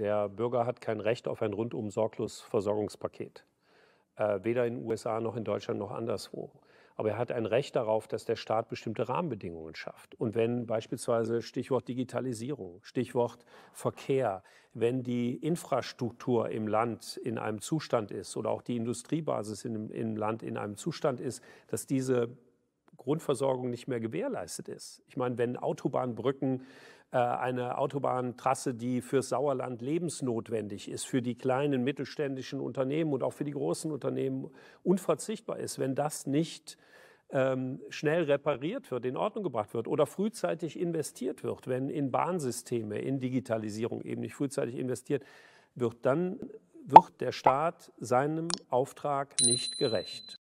der Bürger hat kein Recht auf ein rundum sorglos Versorgungspaket. Äh, weder in den USA noch in Deutschland noch anderswo. Aber er hat ein Recht darauf, dass der Staat bestimmte Rahmenbedingungen schafft. Und wenn beispielsweise Stichwort Digitalisierung, Stichwort Verkehr, wenn die Infrastruktur im Land in einem Zustand ist oder auch die Industriebasis im, im Land in einem Zustand ist, dass diese Grundversorgung nicht mehr gewährleistet ist. Ich meine, wenn Autobahnbrücken, äh, eine Autobahntrasse, die fürs Sauerland lebensnotwendig ist, für die kleinen mittelständischen Unternehmen und auch für die großen Unternehmen unverzichtbar ist, wenn das nicht ähm, schnell repariert wird, in Ordnung gebracht wird oder frühzeitig investiert wird, wenn in Bahnsysteme, in Digitalisierung eben nicht frühzeitig investiert wird, dann wird der Staat seinem Auftrag nicht gerecht.